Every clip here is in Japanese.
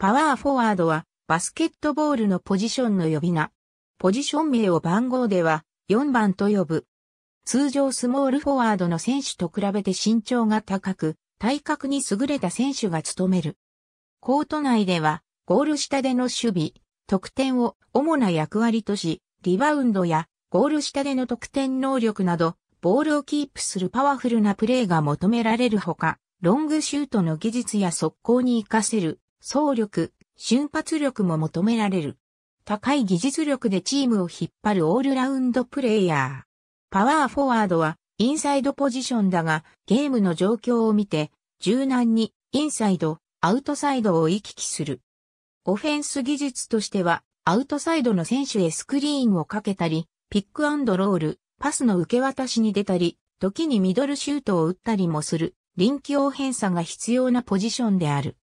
パワーフォワードはバスケットボールのポジションの呼び名。ポジション名を番号では4番と呼ぶ。通常スモールフォワードの選手と比べて身長が高く、体格に優れた選手が務める。コート内ではゴール下での守備、得点を主な役割とし、リバウンドやゴール下での得点能力など、ボールをキープするパワフルなプレーが求められるほか、ロングシュートの技術や速攻に活かせる走力、瞬発力も求められる。高い技術力でチームを引っ張るオールラウンドプレイヤー。パワーフォワードはインサイドポジションだが、ゲームの状況を見て、柔軟にインサイド、アウトサイドを行き来する。オフェンス技術としては、アウトサイドの選手へスクリーンをかけたり、ピックアンドロール、パスの受け渡しに出たり、時にミドルシュートを打ったりもする、臨機応変さが必要なポジションである。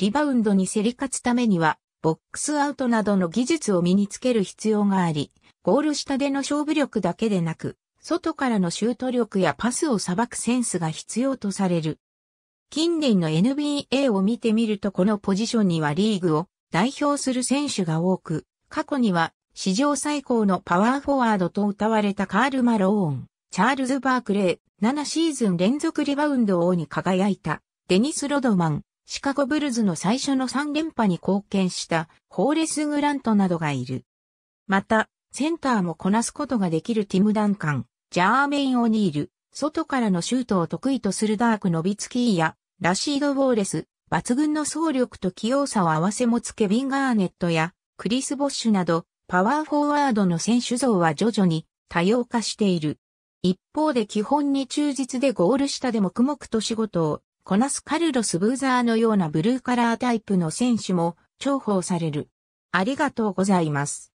リバウンドに競り勝つためには、ボックスアウトなどの技術を身につける必要があり、ゴール下での勝負力だけでなく、外からのシュート力やパスを裁くセンスが必要とされる。近年の NBA を見てみるとこのポジションにはリーグを代表する選手が多く、過去には史上最高のパワーフォワードと謳われたカール・マローン、チャールズ・バークレー、7シーズン連続リバウンド王に輝いた、デニス・ロドマン、シカゴブルズの最初の3連覇に貢献したホーレス・グラントなどがいる。また、センターもこなすことができるティム・ダンカン、ジャーメイン・オニール、外からのシュートを得意とするダーク・ノビツキーや、ラシード・ウォーレス、抜群の走力と器用さを併せ持つケビン・ガーネットや、クリス・ボッシュなど、パワーフォワードの選手像は徐々に多様化している。一方で基本に忠実でゴール下で黙々と仕事をこなすカルロス・ブーザーのようなブルーカラータイプの選手も重宝される。ありがとうございます。